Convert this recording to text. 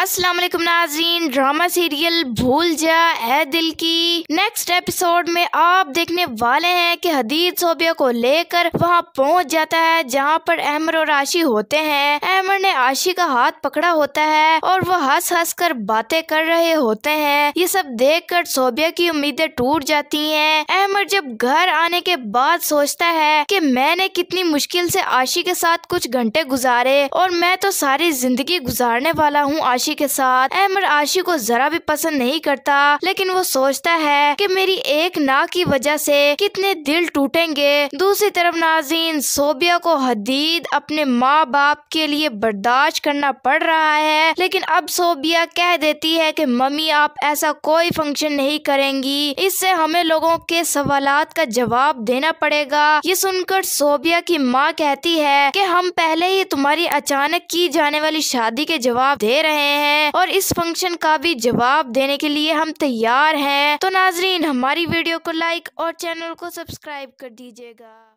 अस्सलाम वालेकुम नाजरीन ड्रामा सीरियल भूल जा है दिल की नेक्स्ट एपिसोड में आप देखने वाले हैं कि हदीद सोबिया को लेकर वहां पहुंच जाता है जहां पर अहमर और राशि होते हैं अहमर ने आशी का हाथ पकड़ा होता है और वो हंस हंस कर बातें कर रहे होते हैं ये सब देख कर सोबिया की उम्मीदें टूट जाती हैं अहमद जब घर आने के बाद सोचता है कि मैंने कितनी मुश्किल से आशी के साथ कुछ घंटे गुजारे और मैं तो सारी जिंदगी गुजारने वाला हूँ आशी के साथ अहमद आशी को जरा भी पसंद नहीं करता लेकिन वो सोचता है कि मेरी एक ना की वजह से कितने दिल टूटेंगे दूसरी तरफ नाजीन सोबिया को हदीद अपने माँ बाप के लिए बर्दाश्त बर्दाश्त करना पड़ रहा है लेकिन अब सोबिया कह देती है कि मम्मी आप ऐसा कोई फंक्शन नहीं करेंगी इससे हमें लोगों के सवाल का जवाब देना पड़ेगा ये सुनकर सोबिया की माँ कहती है कि हम पहले ही तुम्हारी अचानक की जाने वाली शादी के जवाब दे रहे हैं और इस फंक्शन का भी जवाब देने के लिए हम तैयार हैं तो नाजरीन हमारी वीडियो को लाइक और चैनल को सब्सक्राइब कर दीजिएगा